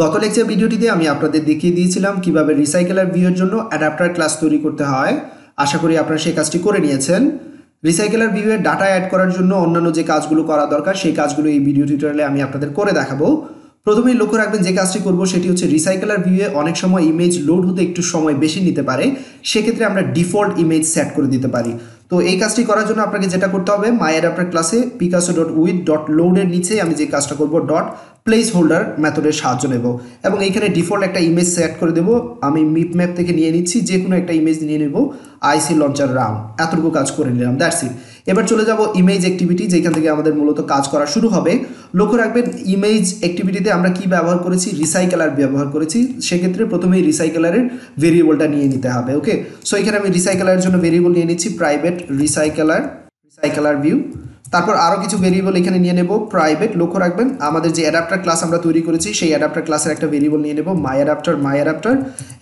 গত লেকচার ভিডিওটিতে আমি আপনাদের দেখিয়ে দিয়েছিলাম কিভাবে রিসাইকেলার ভিউয়ের জন্য অ্যাডাপ্টার ক্লাস তৈরি করতে হয় আশা করি আপনারা সেই কাজটি করে নিয়েছেন রিসাইকেলার ভিউয়ের ডাটা অ্যাড করার জন্য অন্যান্য যে কাজগুলো করা দরকার সেই কাজগুলো এই ভিডিও টিউটোরিয়ালে আমি আপনাদের করে দেখাবো প্রথমেই লক্ষ্য রাখবেন যে কাজটি করব সেটি হচ্ছে রিসাইকেলার ভিউয়ে অনেক সময় ইমেজ লোড হতে একটু সময় বেশি নিতে পারে সেক্ষেত্রে আমরা ডিফল্ট ইমেজ সেট করে দিতে পারি তো এই কাজটি করার জন্য আপনাকে যেটা করতে হবে মাই অ্যাডাপ্টার ক্লাসে পিকাসো ডট উইথ ডট লোডের নিচে আমি যে কাজটা করব ডট প্লেস হোল্ডার মেথডের সাহায্য নেব এবং এখানে ডিফল্ট একটা ইমেজ সেট করে দেব আমি মিপ ম্যাপ থেকে নিয়ে নিচ্ছি যে কোনো একটা ইমেজ নিয়ে নেব আইসি লঞ্চার রাম এতটুকু কাজ করে নিলাম দ্যাটস ইট এবার চলে যাব ইমেজ অ্যাক্টিভিটি যেখান থেকে আমাদের মূলত কাজ করা শুরু হবে লক্ষ্য রাখবেন ইমেজ অ্যাক্টিভিটিতে আমরা কি ব্যবহার করেছি রিসাইকেলার ব্যবহার করেছি সেক্ষেত্রে প্রথমেই রিসাইকেলারের ভেরিয়েবলটা নিয়ে নিতে হবে ওকে সো এখানে আমি রিসাইকেলারের জন্য ভেরিয়েবল নিয়ে নিচ্ছি প্রাইভেট রিসাইকেলার রিসাইকেলার ভিউ তারপর আরও কিছু ভেরিয়েবল এখানে নিয়ে নেব প্রাইভেট লক্ষ্য রাখবেন আমাদের যে অ্যাডাপ্টার ক্লাস আমরা তৈরি করেছি সেই অ্যাডাপ্টার ক্লাসের একটা ভেরিয়েবল নিয়ে নেব মাই অ্যাডাপ্টার মাই অ্যাডাপ্টার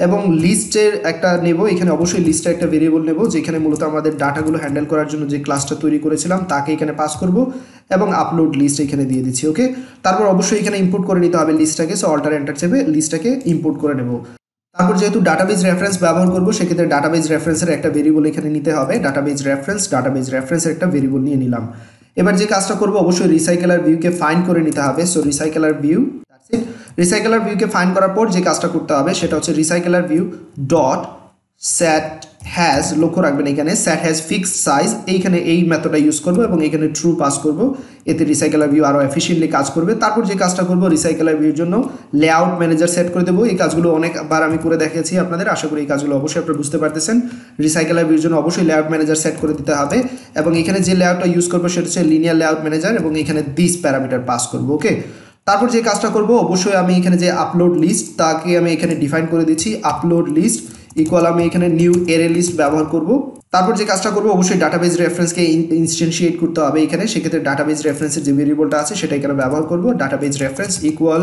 এবং লিস্টের একটা নেব এখানে অবশ্যই লিস্টের একটা ভেরিয়েবল নেব যেখানে মূলত আমাদের ডাটাগুলো হ্যান্ডেল করার জন্য যে ক্লাসটা তৈরি করেছিলাম তাকে এখানে পাস করব এবং আপলোড লিস্ট এখানে দিয়ে দিচ্ছি ওকে তারপর অবশ্যই এখানে ইম্পোর্ট করে নিতে হবে লিস্টটাকে সো অল্টার এন্টার চেপে লিস্টটাকে ইম্পোর্ট করে নেব তারপর যেহেতু ডাটাবেজ রেফারেন্স ব্যবহার করবো সেক্ষেত্রে ডাটাবেজ রেফারেন্সের একটা ভেরিয়েবল এখানে নিতে হবে ডাটাবেজ রেফারেন্স ডাটাবেজ রেফারেন্সের একটা ভেরিয়েবল নিয়ে নিলাম এবার যে কাজটা করব অবশ্যই রিসাইকেলার ভিউকে ফাইন করে নিতে হবে সো রিসাইকেলার ভিউ রিসাইকেলার ভিউকে ফাইন করার পর যে কাজটা করতে হবে সেটা হচ্ছে recycler view dot set has লক্ষ্য রাখবেন এখানে স্যাট হ্যাজ ফিক্সড সাইজ এইখানে এই মেথডটা ইউজ করবো এবং এখানে ট্রু পাস করব এতে রিসাইকেলার ভিউ আরও এফিসিয়েন্টলি কাজ করবে তারপর যে কাজটা করব রিসাইকেলার ভিউর জন্য লেআউট ম্যানেজার সেট করে দেবো এই কাজগুলো অনেকবার আমি করে দেখেছি আপনাদের আশা করি এই কাজগুলো অবশ্যই আপনারা বুঝতে পারতেছেন রিসাইকেলার ভিউর জন্য অবশ্যই লেআউট ম্যানেজার সেট করে দিতে হবে এবং এখানে যে লেআউটটা ইউজ করবো সেটা হচ্ছে লিনিয়ার লেআউট ম্যানেজার এবং এখানে দিস প্যারামিটার পাস করবো ওকে তারপর যে কাজটা করব অবশ্যই আমি এখানে যে আপলোড লিস্ট তাকে আমি এখানে ডিফাইন করে দিচ্ছি আপলোড লিস্ট ইকুয়াল আমি এখানে নিউ এরে লিস্ট ব্যবহার করব তারপর যে কাজটা করবো অবশ্যই ডাটাবেজ রেফারেন্সকে ইনস্টেন্সিয়েট করতে হবে এখানে সেক্ষেত্রে ডাটাবেজ রেফারেন্সের যে ভেরিয়েবলটা আছে সেটা এখানে ব্যবহার করব database reference equal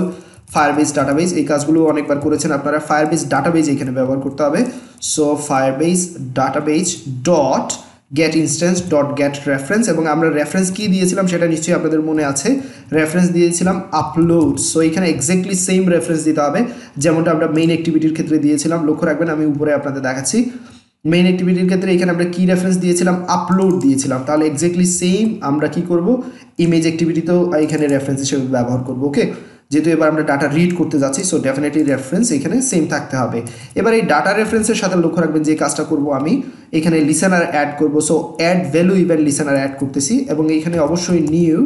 Firebase database এই কাজগুলো অনেকবার করেছেন আপনারা ফায়ারবেস ডাটাবেজ এখানে ব্যবহার করতে হবে so Firebase database dot get instance dot get reference এবং আমরা রেফারেন্স কী দিয়েছিলাম সেটা নিশ্চয়ই আপনাদের মনে আছে রেফারেন্স দিয়েছিলাম আপলোড সো এখানে এক্স্যাক্টলি সেম রেফারেন্স দিতে হবে যেমনটা আমরা মেইন অ্যাক্টিভিটির ক্ষেত্রে দিয়েছিলাম লক্ষ্য রাখবেন আমি উপরে আপনাদের দেখাচ্ছি মেইন অ্যাক্টিভিটির ক্ষেত্রে এখানে আমরা কী রেফারেন্স দিয়েছিলাম আপলোড দিয়েছিলাম তাহলে এক্স্যাক্টলি সেম আমরা কি করব ইমেজ অ্যাক্টিভিটিতেও এখানে রেফারেন্স হিসেবে ব্যবহার করবো ওকে যেহেতু এবার আমরা ডাটা রিড করতে যাচ্ছি সো ডেফিনেটলি রেফারেন্স এখানে সেম থাকতে হবে এবার এই ডাটা রেফারেন্সের সাথে লক্ষ্য রাখবেন যে কাজটা করব আমি এখানে লিসেনার অ্যাড করব so add value event listener add করতেছি এবং এখানে অবশ্যই new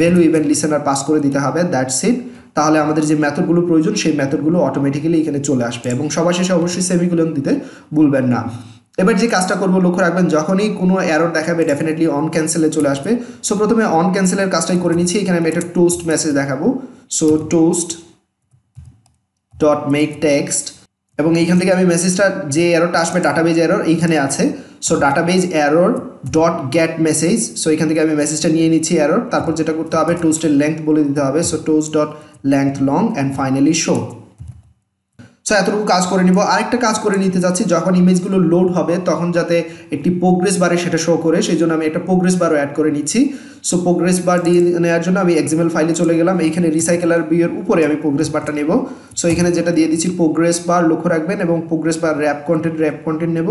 value event listener pass করে দিতে হবে দ্যাটস ইট তাহলে আমাদের যে মেথডগুলো প্রয়োজন সেই মেথডগুলো অটোমেটিক্যালি এখানে চলে আসবে এবং সবার শেষে অবশ্যই সেমিকুলন দিতে ভুলবেন না এবার যে কাজটা করবো লক্ষ্য রাখবেন যখনই কোনো অ্যারোর দেখাবে ডেফিনেটলি অন ক্যান্সেলে চলে আসবে সো প্রথমে অন ক্যান্সেলের কাজটাই করে নিচ্ছি এখানে আমি একটা টোস্ট মেসেজ দেখাবো so toast dot make text এবং এইখান থেকে আমি মেসেজটা যে এরোটা আসবে ডাটাবেজ এরর এইখানে আছে so database error dot get message so এখান থেকে আমি মেসেজটা নিয়ে নিচ্ছি এরর তারপর যেটা করতে হবে টোস্টের লেন্থ বলে দিতে হবে so toast dot length long and finally show so এতটুকু কাজ করে নিব আরেকটা কাজ করে নিতে যাচ্ছি যখন ইমেজগুলো লোড হবে তখন যাতে একটি প্রোগ্রেস বারে সেটা শো করে সেই জন্য আমি একটা প্রোগ্রেস বারও অ্যাড করে নিচ্ছি সো প্রোগ্রেস বার দিয়ে নেওয়ার জন্য আমি এক্সিমেল ফাইলে চলে গেলাম এখানে রিসাইকেলার বিয়ের উপরে আমি প্রোগ্রেস বারটা নেব সো এখানে যেটা দিয়ে দিচ্ছি প্রোগ্রেস বার লক্ষ্য রাখবেন এবং progress bar wrap content wrap content নেব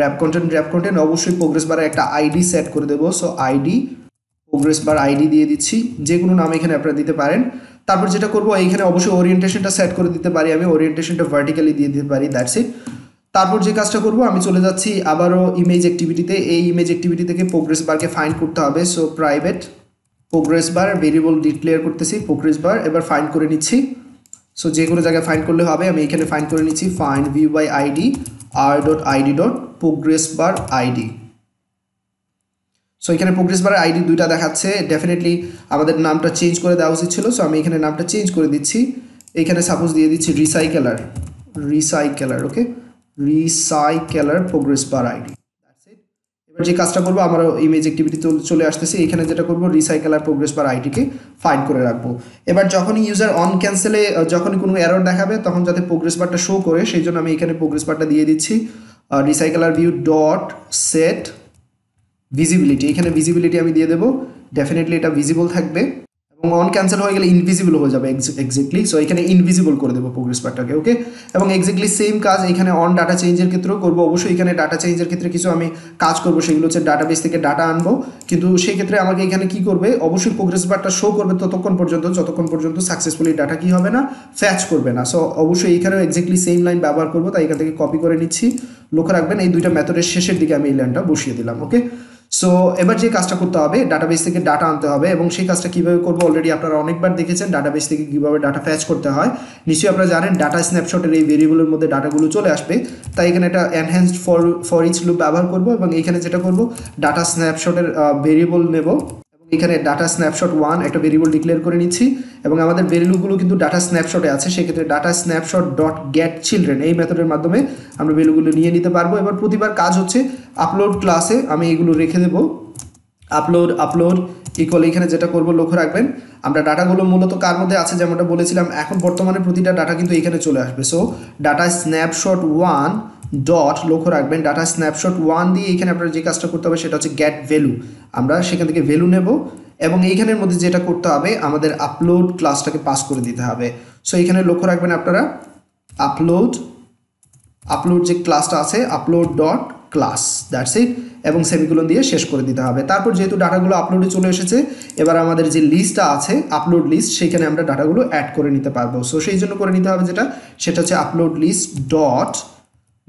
র্যাপ কন্টেন্ট র্যাপ কন্টেন্ট অবশ্যই প্রোগ্রেস বারে একটা আইডি সেট করে দেবো so ID progress bar ID দিয়ে দিচ্ছি যে কোনো নাম এখানে আপনারা দিতে পারেন তারপর যেটা করবো এইখানে অবশ্যই ওরিয়েন্টেশনটা সেট করে দিতে পারি আমি ওরিয়েন্টেশনটা ভার্টিক্যালি দিয়ে দিতে পারি দ্যাটস ইট তারপর যে কাজটা করব আমি চলে যাচ্ছি আবারও ইমেজ অ্যাক্টিভিটিতে এই ইমেজ অ্যাক্টিভিটি থেকে প্রোগ্রেস বারকে ফাইন্ড করতে হবে so private progress bar variable declare করতেছি প্রোগ্রেস বার এবার ফাইন্ড করে নিচ্ছি সো যে কোনো জায়গায় ফাইন্ড করলে হবে আমি এখানে ফাইন্ড করে নিচ্ছি find view by ID R dot ID dot progress bar ID so এখানে প্রোগ্রেস বারের আইডি দুইটা দেখাচ্ছে ডেফিনেটলি আমাদের নামটা চেঞ্জ করে দেওয়া উচিত ছিল সো আমি এখানে নামটা চেঞ্জ করে দিচ্ছি এখানে সাপোজ দিয়ে দিচ্ছি রিসাইকেলার রিসাইকেলার ওকে রিসাইকেলার প্রোগ্রেস বার আইডি এবার যে কাজটা করবো আমার ইমেজ অ্যাক্টিভিটি চলে আসতেছে এখানে যেটা করবো রিসাইকেলার প্রোগ্রেস বার আইডিকে ফাইন করে রাখবো এবার যখন ইউজার অন ক্যান্সেলে যখন কোনো অ্যারোর দেখাবে তখন যাতে প্রোগ্রেস বারটা শো করে সেই জন্য আমি এখানে প্রোগ্রেস বারটা দিয়ে দিচ্ছি recycler view dot set visibility এখানে ভিজিবিলিটি আমি দিয়ে দেবো ডেফিনেটলি এটা ভিজিবল থাকবে অন ক্যান্সেল হয়ে গেলে ইনভিজিবল হয়ে যাবে এক্সাক্টলি সো এখানে ইনভিজিবল করে দেবো প্রোগ্রেস পার্টাকে ওকে এবং এক্সাক্টলি সেম কাজ এখানে অন ডাটা চেঞ্জের ক্ষেত্রেও করবো অবশ্যই এখানে ডাটা চেঞ্জের ক্ষেত্রে কিছু আমি কাজ করবো সেগুলো হচ্ছে ডাটাবেস থেকে ডাটা আনবো কিন্তু সেই ক্ষেত্রে আমাকে এখানে কি করবে অবশ্যই প্রোগ্রেস বারটা শো করবে ততক্ষণ পর্যন্ত যতক্ষণ পর্যন্ত সাকসেসফুলি ডাটা কি হবে না ফ্যাচ করবে না সো অবশ্যই এখানেও এক্সাক্টলি সেম লাইন ব্যবহার করবো তাই এখান থেকে কপি করে নিচ্ছি লক্ষ্য রাখবেন এই দুইটা মেথডের শেষের দিকে আমি এই লাইনটা বসিয়ে দিলাম ওকে সো এবার যে কাজটা করতে হবে ডাটাবেস থেকে ডাটা আনতে হবে এবং সেই কাজটা কীভাবে করবো অলরেডি আপনারা অনেকবার দেখেছেন ডাটাবেস থেকে কীভাবে ডাটা ফ্যাচ করতে হয় নিশ্চয়ই আপনারা জানেন ডাটা স্ন্যাপশটের এই ভেরিয়েবলের মধ্যে ডাটাগুলো চলে আসবে তাই এখানে একটা enhanced for for each loop ব্যবহার করবো এবং এখানে যেটা করবো ডাটা স্ন্যাপশটের ভেরিয়েবল নেব এখানে ডাটা স্ন্যাপশট ওয়ান একটা ভেরিয়েবল ডিক্লেয়ার করে নিচ্ছি এবং আমাদের ভ্যালুগুলো কিন্তু ডাটা স্ন্যাপশটে আছে সেক্ষেত্রে data snapshot dot get children এই মেথডের মাধ্যমে আমরা ভ্যালুগুলো নিয়ে নিতে পারবো এবার প্রতিবার কাজ হচ্ছে আপলোড ক্লাসে আমি এগুলো রেখে দেবো আপলোড আপলোড ইকুয়াল এখানে যেটা করব লক্ষ্য রাখবেন আমরা ডাটাগুলো মূলত কার মধ্যে আছে যেমনটা বলেছিলাম এখন বর্তমানে প্রতিটা ডাটা কিন্তু এখানে চলে আসবে so data snapshot one dot লক্ষ্য রাখবেন ডাটা স্ন্যাপশট ওয়ান দিয়ে এখানে আপনারা যে কাজটা করতে হবে সেটা হচ্ছে গ্যাট ভ্যালু আমরা সেখান থেকে ভ্যালু নেব এবং এইখানের মধ্যে যেটা করতে হবে আমাদের আপলোড ক্লাসটাকে পাস করে দিতে হবে সো এখানে লক্ষ্য রাখবেন আপনারা আপলোড আপলোড যে ক্লাসটা আছে upload dot class that's it এবং সেমিকুলন দিয়ে শেষ করে দিতে হবে তারপর যেহেতু ডাটাগুলো আপলোডে চলে এসেছে এবার আমাদের যে লিস্টটা আছে আপলোড লিস্ট সেখানে আমরা ডাটাগুলো অ্যাড করে নিতে পারবো সো সেই জন্য করে নিতে হবে যেটা সেটা হচ্ছে আপলোড লিস্ট ডট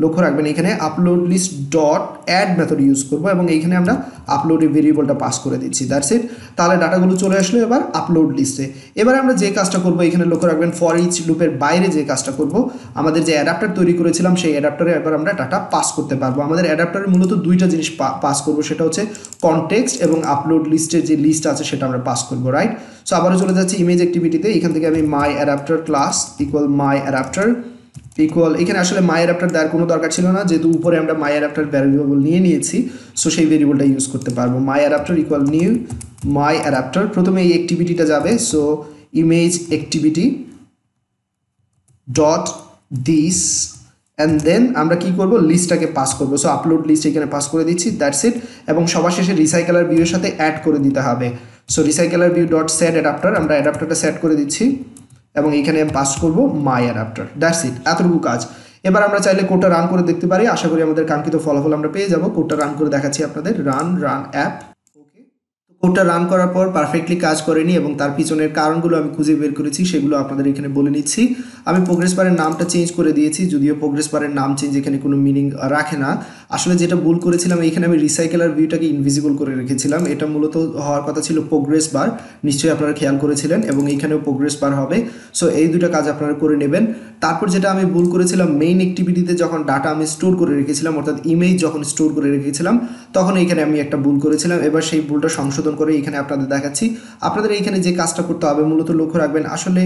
লক্ষ্য রাখবেন এখানে upload list dot add method use করবো এবং এইখানে আমরা আপলোড ভেরিয়েবলটা পাস করে দিচ্ছি দ্যাটস ইট তাহলে ডাটাগুলো চলে আসলো এবার আপলোড লিস্টে এবার আমরা যে কাজটা করবো এখানে লক্ষ্য রাখবেন ফর ইচ লুপের বাইরে যে কাজটা করব আমাদের যে অ্যাডাপ্টার তৈরি করেছিলাম সেই অ্যাডাপ্টারে এবার আমরা ডাটা পাস করতে পারবো আমাদের অ্যাডাপ্টারে মূলত দুইটা জিনিস পাস করবো সেটা হচ্ছে কনটেক্সট এবং আপলোড লিস্টের যে লিস্ট আছে সেটা আমরা পাস করবো রাইট সো আবারও চলে যাচ্ছি ইমেজ অ্যাক্টিভিটিতে এখান থেকে আমি my adapter class equal my adapter equal এখানে আসলে মায়ের অ্যাপটার দেওয়ার কোনো দরকার ছিল না যেহেতু উপরে আমরা মায়ের অ্যাপটার ভ্যারিয়েবল নিয়ে নিয়েছি সো সেই ভেরিয়েবলটা ইউজ করতে পারবো my adapter equal new my adapter প্রথমে এই অ্যাক্টিভিটিটা যাবে so image activity dot this and then আমরা কি করব লিস্টটাকে পাস করব সো আপলোড লিস্ট এখানে পাস করে দিচ্ছি দ্যাটস ইট এবং সবার শেষে রিসাইকেলার ভিউয়ের সাথে অ্যাড করে দিতে হবে so recycler view dot set adapter আমরা অ্যাডাপ্টারটা সেট করে দিচ্ছি এবং এখানে পাস করব মাই অ্যাডাপ্টার দ্যাটস ইট এতটুকু কাজ এবার আমরা চাইলে কোডটা রান করে দেখতে পারি আশা করি আমাদের কাঙ্ক্ষিত ফলাফল আমরা পেয়ে যাব কোডটা রান করে দেখাচ্ছি আপনাদের রান রান অ্যাপ ওকে কোডটা রান করার পর পারফেক্টলি কাজ করেনি এবং তার পিছনের কারণগুলো আমি খুঁজে বের করেছি সেগুলো আপনাদের এখানে বলে নিচ্ছি আমি প্রোগ্রেস পারের নামটা চেঞ্জ করে দিয়েছি যদিও প্রোগ্রেস পারের নাম চেঞ্জ এখানে কোনো মিনিং রাখে না আসলে যেটা ভুল করেছিলাম এখানে আমি রিসাইকেলার ভিউটাকে ইনভিজিবল করে রেখেছিলাম এটা মূলত হওয়ার কথা ছিল প্রোগ্রেস বার নিশ্চয়ই আপনারা খেয়াল করেছিলেন এবং এইখানেও প্রোগ্রেস বার হবে সো এই দুটো কাজ আপনারা করে নেবেন তারপর যেটা আমি ভুল করেছিলাম মেইন অ্যাক্টিভিটিতে যখন ডাটা আমি স্টোর করে রেখেছিলাম অর্থাৎ ইমেজ যখন স্টোর করে রেখেছিলাম তখন এইখানে আমি একটা ভুল করেছিলাম এবার সেই ভুলটা সংশোধন করে এখানে আপনাদের দেখাচ্ছি আপনাদের এইখানে যে কাজটা করতে হবে মূলত লক্ষ্য রাখবেন আসলে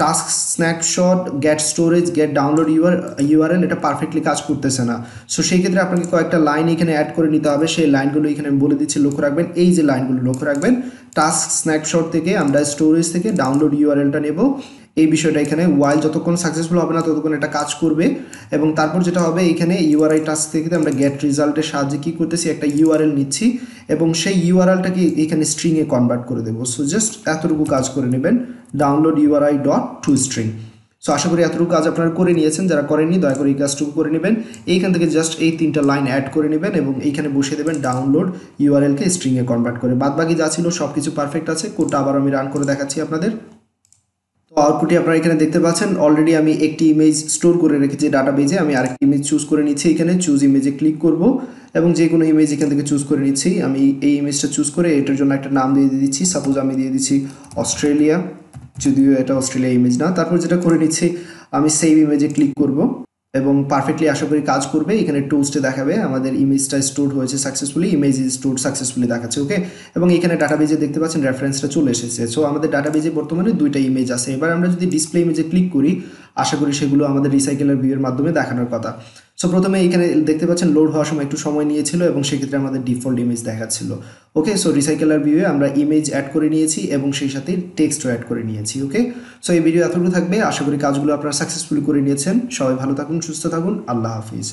task snapshot get storage get download UR URL এটা পারফেক্টলি কাজ করতেছে না সো সেই ক্ষেত্রে আপনার আপনাকে কয়েকটা লাইন এখানে অ্যাড করে নিতে হবে সেই লাইনগুলো এখানে আমি বলে দিচ্ছি লক্ষ্য রাখবেন এই যে লাইনগুলো লক্ষ্য রাখবেন টাস্ক স্ন্যাপশট থেকে আমরা স্টোরেজ থেকে ডাউনলোড ইউআরএলটা নেব এই বিষয়টা এখানে ওয়াইল যতক্ষণ সাকসেসফুল হবে না ততক্ষণ এটা কাজ করবে এবং তারপর যেটা হবে এখানে ইউআরআই টাস্ক থেকে আমরা গেট রেজাল্টের সাহায্যে কী করতেছি একটা ইউআরএল নিচ্ছি এবং সেই ইউআরএলটাকে এখানে স্ট্রিংয়ে কনভার্ট করে দেবো সো জাস্ট এতটুকু কাজ করে নেবেন download URI dot to string so আশা করি এতটুকু কাজ আপনারা করে নিয়েছেন যারা করেননি দয়া করে এই কাজটুকু করে নেবেন এইখান থেকে জাস্ট এই তিনটা লাইন অ্যাড করে নেবেন এবং এইখানে বসিয়ে দেবেন ডাউনলোড ইউআরএলকে স্ট্রিংয়ে কনভার্ট করে বাদবাকি যা ছিল সব কিছু পারফেক্ট আছে কোডটা আবার আমি রান করে দেখাচ্ছি আপনাদের তো আউটপুটটি আপনারা এখানে দেখতে পাচ্ছেন অলরেডি আমি একটি ইমেজ স্টোর করে রেখেছি ডাটা বেজে আমি আরেকটি ইমেজ চুজ করে নিচ্ছি এখানে চুজ ইমেজে ক্লিক করব এবং যে কোনো ইমেজ এখান থেকে চুজ করে নিচ্ছি আমি এই ইমেজটা চুজ করে এটার জন্য একটা নাম দিয়ে দিচ্ছি সাপোজ আমি দিয়ে দিচ্ছি অস্ট্রেলিয়া যদিও এটা অস্ট্রেলিয়া ইমেজ না তারপর যেটা করে নিচ্ছি আমি সেভ ইমেজে ক্লিক করব এবং পারফেক্টলি আশা করি কাজ করবে এখানে টুলসটা দেখাবে আমাদের ইমেজটা স্টোর হয়েছে successfully image is store successfully দেখাচ্ছে ওকে এবং এখানে ডাটা বেজে দেখতে পাচ্ছেন রেফারেন্সটা চলে এসেছে সো আমাদের ডাটা বেজে বর্তমানে দুইটা ইমেজ আছে এবার আমরা যদি ডিসপ্লে ইমেজে ক্লিক করি আশা করি সেগুলো আমাদের রিসাইকেলার ভিউয়ের মাধ্যমে দেখানোর কথা সো প্রথমে এখানে দেখতে পাচ্ছেন লোড হওয়ার সময় একটু সময় নিয়েছিল এবং সেক্ষেত্রে আমাদের ডিফল্ট ইমেজ দেখাচ্ছিল ওকে সো রিসাইকেলার ভিউয়ে আমরা ইমেজ অ্যাড করে নিয়েছি এবং সেই সাথে টেক্সটও অ্যাড করে নিয়েছি ওকে সো এই ভিডিও এতটুকু থাকবে আশা করি কাজগুলো আপনারা সাকসেসফুলি করে নিয়েছেন সবাই ভালো থাকুন সুস্থ থাকুন আল্লাহ হাফিজ